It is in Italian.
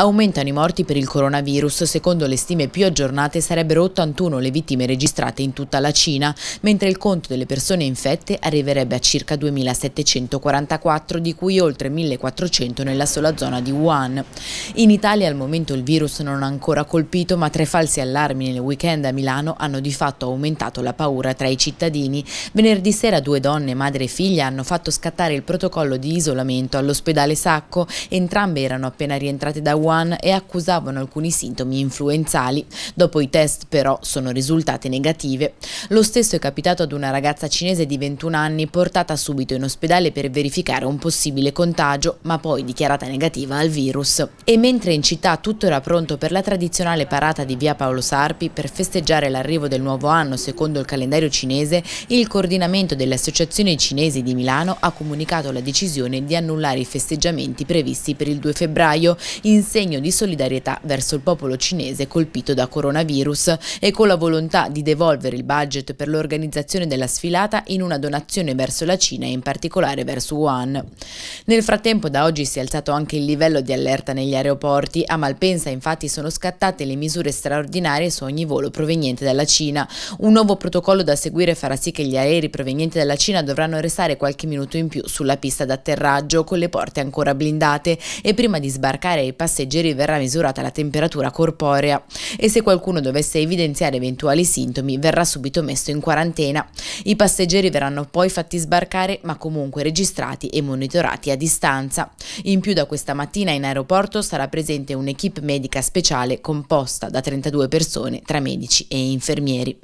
Aumentano i morti per il coronavirus, secondo le stime più aggiornate sarebbero 81 le vittime registrate in tutta la Cina, mentre il conto delle persone infette arriverebbe a circa 2.744, di cui oltre 1.400 nella sola zona di Wuhan. In Italia al momento il virus non ha ancora colpito, ma tre falsi allarmi nel weekend a Milano hanno di fatto aumentato la paura tra i cittadini. Venerdì sera due donne, madre e figlia, hanno fatto scattare il protocollo di isolamento all'ospedale Sacco, entrambe erano appena rientrate da Wuhan Wuhan e accusavano alcuni sintomi influenzali. Dopo i test però sono risultate negative. Lo stesso è capitato ad una ragazza cinese di 21 anni portata subito in ospedale per verificare un possibile contagio, ma poi dichiarata negativa al virus. E mentre in città tutto era pronto per la tradizionale parata di via Paolo Sarpi per festeggiare l'arrivo del nuovo anno secondo il calendario cinese, il coordinamento delle associazioni cinesi di Milano ha comunicato la decisione di annullare i festeggiamenti previsti per il 2 febbraio in seguito segno di solidarietà verso il popolo cinese colpito da coronavirus e con la volontà di devolvere il budget per l'organizzazione della sfilata in una donazione verso la Cina e in particolare verso Wuhan. Nel frattempo da oggi si è alzato anche il livello di allerta negli aeroporti, a Malpensa infatti sono scattate le misure straordinarie su ogni volo proveniente dalla Cina. Un nuovo protocollo da seguire farà sì che gli aerei provenienti dalla Cina dovranno restare qualche minuto in più sulla pista d'atterraggio con le porte ancora blindate e prima di sbarcare i passeggeri passeggeri verrà misurata la temperatura corporea e se qualcuno dovesse evidenziare eventuali sintomi verrà subito messo in quarantena. I passeggeri verranno poi fatti sbarcare ma comunque registrati e monitorati a distanza. In più da questa mattina in aeroporto sarà presente un'equipe medica speciale composta da 32 persone tra medici e infermieri.